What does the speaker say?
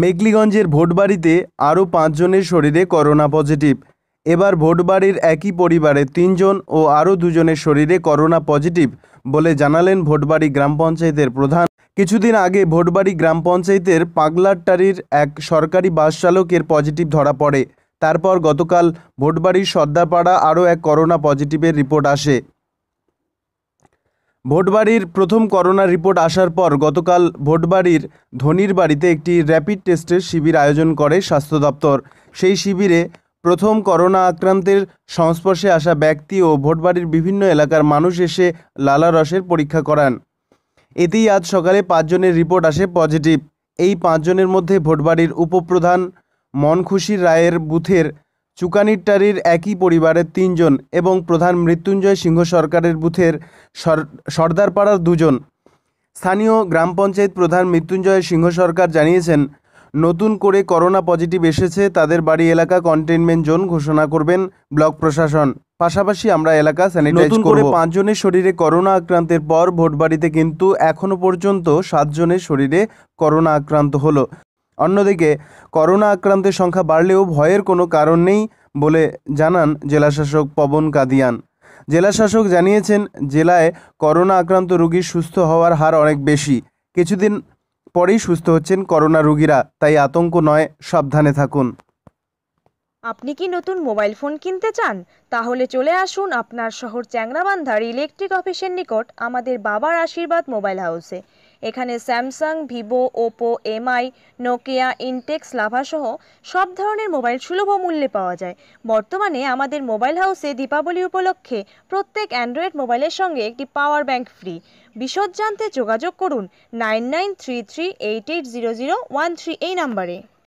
মেঘলিগঞ্জের ভোটবাড়িতে আরও পাঁচজনের শরীরে করোনা পজিটিভ এবার ভোটবাড়ির একই পরিবারে তিনজন ও আরও দুজনের শরীরে করোনা পজিটিভ বলে জানালেন ভোটবাড়ি গ্রাম পঞ্চায়েতের প্রধান কিছুদিন আগে ভোটবাড়ি গ্রাম পঞ্চায়েতের পাগলারটারির এক সরকারি বাস চালকের পজিটিভ ধরা পড়ে তারপর গতকাল ভোটবাড়ির সর্দারপাড়া আরও এক করোনা পজিটিভের রিপোর্ট আসে ভোটবাড়ির প্রথম করোনা রিপোর্ট আসার পর গতকাল ভোটবাড়ির ধনির বাড়িতে একটি র্যাপিড টেস্টের শিবির আয়োজন করে স্বাস্থ্য দপ্তর সেই শিবিরে প্রথম করোনা আক্রান্তের সংস্পর্শে আসা ব্যক্তি ও ভোটবাড়ির বিভিন্ন এলাকার মানুষ এসে লালা রসের পরীক্ষা করান এতেই আজ সকালে পাঁচজনের রিপোর্ট আসে পজিটিভ এই পাঁচজনের মধ্যে ভোটবাড়ির উপপ্রধান মনখুশি রায়ের বুথের চুকানিট্টারির একই পরিবারের তিনজন এবং প্রধান মৃত্যুঞ্জয় সিংহ সরকারের বুথের সর্দারপাড়ার দুজন স্থানীয় গ্রাম পঞ্চায়েত প্রধান মৃত্যুঞ্জয় সিংহ সরকার জানিয়েছেন নতুন করে করোনা পজিটিভ এসেছে তাদের বাড়ি এলাকা কন্টেনমেন্ট জোন ঘোষণা করবেন ব্লক প্রশাসন পাশাপাশি আমরা এলাকা স্যানিটাইজ করব পাঁচজনের শরীরে করোনা আক্রান্তের পর ভোটবাড়িতে কিন্তু এখনও পর্যন্ত সাতজনের শরীরে করোনা আক্রান্ত হলো অন্যদিকে করোনা আক্রান্তের সংখ্যা বাড়লেও ভয়ের কোনো কারণ নেই বলে জানান জেলাশাসক পবন কাদিয়ান জেলাশাসক জানিয়েছেন জেলায় করোনা আক্রান্ত রুগীর সুস্থ হওয়ার হার অনেক বেশি কিছুদিন পরেই সুস্থ হচ্ছেন করোনা রুগীরা তাই আতঙ্ক নয় সাবধানে থাকুন আপনি কি নতুন মোবাইল ফোন কিনতে চান তাহলে চলে আসুন আপনার শহর চ্যাংরাবান্ধার ইলেকট্রিক অফিসের নিকট আমাদের বাবার আশীর্বাদ মোবাইল হাউসে এখানে Samsung Vivo Oppo MI Nokia Intex লাভাসহ সব ধরনের মোবাইল সুলভ মূল্যে পাওয়া যায় বর্তমানে আমাদের মোবাইল হাউসে দীপাবলি উপলক্ষে প্রত্যেক অ্যান্ড্রয়েড মোবাইলের সঙ্গে একটি পাওয়ার ব্যাংক ফ্রি বিশদ জানতে যোগাযোগ করুন nine nine three three eight eight zero zero one three এই নাম্বারে